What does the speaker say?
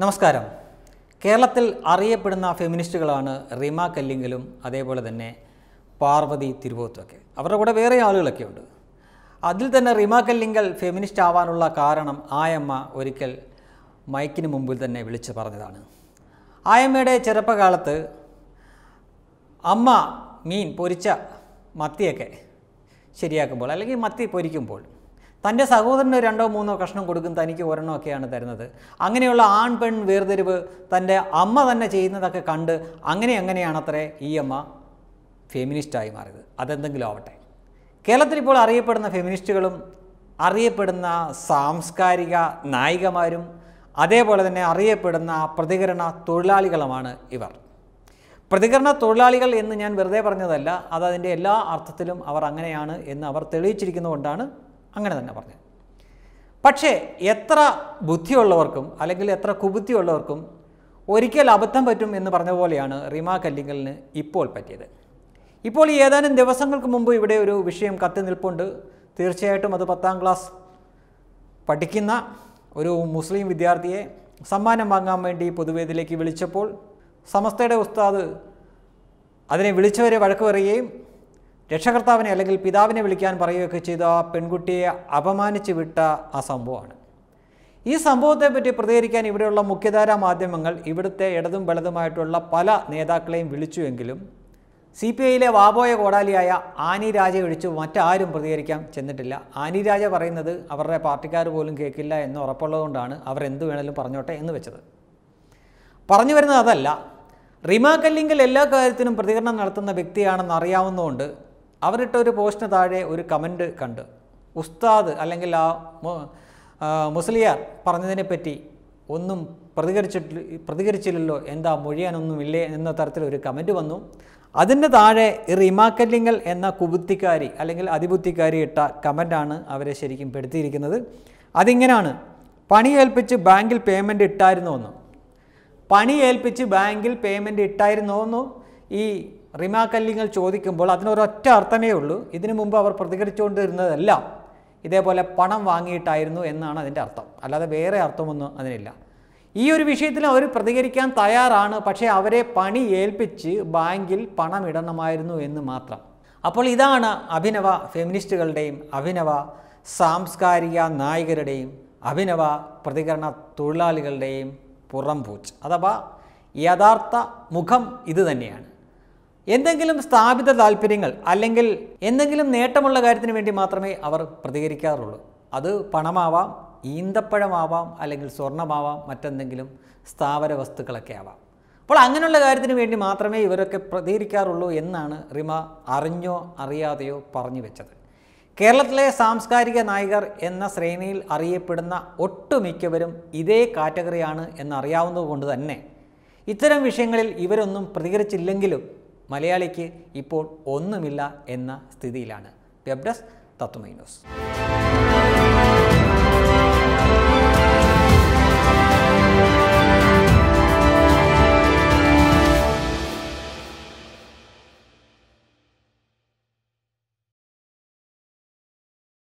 നമസ്കാരം കേരളത്തിൽ അറിയപ്പെടുന്ന ഫെമിനിസ്റ്റുകളാണ് റിമ കല്ലിങ്കലും അതേപോലെ തന്നെ പാർവതി തിരുവോത്തുമൊക്കെ അവരുടെ കൂടെ വേറെ ആളുകളൊക്കെ ഉണ്ട് അതിൽ തന്നെ റിമ കല്ലിങ്കൽ ഫെമിനിസ്റ്റ് ആവാനുള്ള കാരണം ആയമ്മ ഒരിക്കൽ മൈക്കിന് മുമ്പിൽ തന്നെ വിളിച്ചു പറഞ്ഞതാണ് ആയമ്മയുടെ ചെറുപ്പകാലത്ത് അമ്മ മീൻ പൊരിച്ച മത്തിയൊക്കെ ശരിയാക്കുമ്പോൾ അല്ലെങ്കിൽ മത്തി പൊരിക്കുമ്പോൾ തൻ്റെ സഹോദരന് രണ്ടോ മൂന്നോ കഷ്ണം കൊടുക്കും തനിക്ക് ഒരെണ്ണമൊക്കെയാണ് തരുന്നത് അങ്ങനെയുള്ള ആൺ പെൺ വേർതിരിവ് തൻ്റെ അമ്മ തന്നെ ചെയ്യുന്നതൊക്കെ കണ്ട് അങ്ങനെ അങ്ങനെയാണത്രേ ഈ അമ്മ ഫെമിനിസ്റ്റായി മാറിയത് അതെന്തെങ്കിലും ആവട്ടെ കേരളത്തിൽ ഇപ്പോൾ അറിയപ്പെടുന്ന ഫെമിനിസ്റ്റുകളും അറിയപ്പെടുന്ന സാംസ്കാരിക നായികമാരും അതേപോലെ തന്നെ അറിയപ്പെടുന്ന പ്രതികരണ തൊഴിലാളികളുമാണ് ഇവർ പ്രതികരണ തൊഴിലാളികൾ എന്ന് ഞാൻ വെറുതെ പറഞ്ഞതല്ല അതതിൻ്റെ എല്ലാ അർത്ഥത്തിലും അവർ അങ്ങനെയാണ് എന്ന് അവർ തെളിയിച്ചിരിക്കുന്നതുകൊണ്ടാണ് അങ്ങനെ തന്നെ പറഞ്ഞു പക്ഷേ എത്ര ബുദ്ധിയുള്ളവർക്കും അല്ലെങ്കിൽ എത്ര കുബുദ്ധിയുള്ളവർക്കും ഒരിക്കൽ അബദ്ധം പറ്റും എന്ന് പറഞ്ഞ പോലെയാണ് റിമ കല്ലിങ്ങലിന് ഇപ്പോൾ പറ്റിയത് ഇപ്പോൾ ഈ ഏതാനും ദിവസങ്ങൾക്ക് മുമ്പ് ഇവിടെ ഒരു വിഷയം കത്തി നിൽപ്പുണ്ട് തീർച്ചയായിട്ടും അത് പത്താം ക്ലാസ് പഠിക്കുന്ന ഒരു മുസ്ലിം വിദ്യാർത്ഥിയെ സമ്മാനം വാങ്ങാൻ വേണ്ടി പൊതുവേദിയിലേക്ക് വിളിച്ചപ്പോൾ സമസ്തയുടെ ഉസ്താദ് അതിനെ വിളിച്ചവരെ വഴക്ക് പറയുകയും രക്ഷകർത്താവിനെ അല്ലെങ്കിൽ പിതാവിനെ വിളിക്കാൻ പറയുകയൊക്കെ ചെയ്ത ആ പെൺകുട്ടിയെ അപമാനിച്ച് വിട്ട ആ സംഭവമാണ് ഈ സംഭവത്തെപ്പറ്റി പ്രതികരിക്കാൻ ഇവിടെയുള്ള മുഖ്യധാരാ മാധ്യമങ്ങൾ ഇവിടുത്തെ ഇടതും വലതുമായിട്ടുള്ള പല നേതാക്കളെയും വിളിച്ചുവെങ്കിലും സി പി ഐയിലെ വാബോയ കോടാലിയായ ആനി രാജ ഒഴിച്ച് മറ്റാരും പ്രതികരിക്കാൻ ചെന്നിട്ടില്ല ആനി രാജ പറയുന്നത് അവരുടെ പാർട്ടിക്കാർ പോലും കേൾക്കില്ല എന്ന് ഉറപ്പുള്ളതുകൊണ്ടാണ് അവർ എന്ത് വേണമെങ്കിലും പറഞ്ഞോട്ടെ എന്ന് വെച്ചത് പറഞ്ഞു വരുന്നത് അതല്ല റിമാ കല്ലിങ്കൽ എല്ലാ കാര്യത്തിനും പ്രതികരണം നടത്തുന്ന വ്യക്തിയാണെന്ന് അറിയാവുന്നതുകൊണ്ട് അവരിട്ട ഒരു പോസ്റ്റിന് താഴെ ഒരു കമൻറ്റ് കണ്ട് ഉസ്താദ് അല്ലെങ്കിൽ ആ മുസ്ലിയാർ പറഞ്ഞതിനെപ്പറ്റി ഒന്നും പ്രതികരിച്ചിട്ട് പ്രതികരിച്ചില്ലല്ലോ എന്താ മൊഴിയാനൊന്നുമില്ലേ എന്ന തരത്തിലൊരു കമൻറ്റ് വന്നു അതിൻ്റെ താഴെ റിമാക്കല്ലിങ്ങൽ എന്ന കുബുദ്ധിക്കാരി അല്ലെങ്കിൽ അതിബുദ്ധിക്കാരി ഇട്ട കമൻറ്റാണ് അവരെ ശരിക്കും പെടുത്തിയിരിക്കുന്നത് അതിങ്ങനെയാണ് പണി ഏൽപ്പിച്ച് ബാങ്കിൽ പേയ്മെൻറ്റ് ഇട്ടായിരുന്നോ എന്ന് പണി ഏൽപ്പിച്ച് ബാങ്കിൽ പേയ്മെൻറ്റ് ഇട്ടായിരുന്നോ എന്ന് ഈ റിമാക്കല്ലിങ്ങൾ ചോദിക്കുമ്പോൾ അതിനൊരൊറ്റ അർത്ഥമേ ഉള്ളൂ ഇതിനു മുമ്പ് അവർ പ്രതികരിച്ചുകൊണ്ടിരുന്നതല്ല ഇതേപോലെ പണം വാങ്ങിയിട്ടായിരുന്നു എന്നാണ് അതിൻ്റെ അർത്ഥം അല്ലാതെ വേറെ അർത്ഥമൊന്നും അതിനില്ല ഈ ഒരു വിഷയത്തിൽ അവർ പ്രതികരിക്കാൻ തയ്യാറാണ് പക്ഷേ അവരെ പണി ഏൽപ്പിച്ച് ബാങ്കിൽ പണം ഇടണമായിരുന്നു എന്ന് മാത്രം അപ്പോൾ ഇതാണ് അഭിനവ ഫെമിനിസ്റ്റുകളുടെയും അഭിനവ സാംസ്കാരിക നായകരുടെയും അഭിനവ പ്രതികരണ തൊഴിലാളികളുടെയും പുറംപൂച്ച് അഥവാ യഥാർത്ഥ മുഖം ഇത് തന്നെയാണ് എന്തെങ്കിലും സ്ഥാപിത താല്പര്യങ്ങൾ അല്ലെങ്കിൽ എന്തെങ്കിലും നേട്ടമുള്ള കാര്യത്തിന് വേണ്ടി മാത്രമേ അവർ പ്രതികരിക്കാറുള്ളൂ അത് പണമാവാം ഈന്തപ്പഴമാവാം അല്ലെങ്കിൽ സ്വർണമാവാം മറ്റെന്തെങ്കിലും സ്ഥാവര വസ്തുക്കളൊക്കെ ആവാം അപ്പോൾ അങ്ങനെയുള്ള കാര്യത്തിന് വേണ്ടി മാത്രമേ ഇവരൊക്കെ പ്രതികരിക്കാറുള്ളൂ എന്നാണ് റിമ അറിഞ്ഞോ അറിയാതെയോ പറഞ്ഞു വെച്ചത് കേരളത്തിലെ സാംസ്കാരിക നായകർ എന്ന ശ്രേണിയിൽ അറിയപ്പെടുന്ന ഒട്ടുമിക്കവരും ഇതേ കാറ്റഗറിയാണ് എന്നറിയാവുന്നതുകൊണ്ട് തന്നെ ഇത്തരം വിഷയങ്ങളിൽ ഇവരൊന്നും പ്രതികരിച്ചില്ലെങ്കിലും മലയാളിക്ക് ഇപ്പോൾ ഒന്നുമില്ല എന്ന സ്ഥിതിയിലാണ് വെബ്ഡസ് ഡെസ്ക്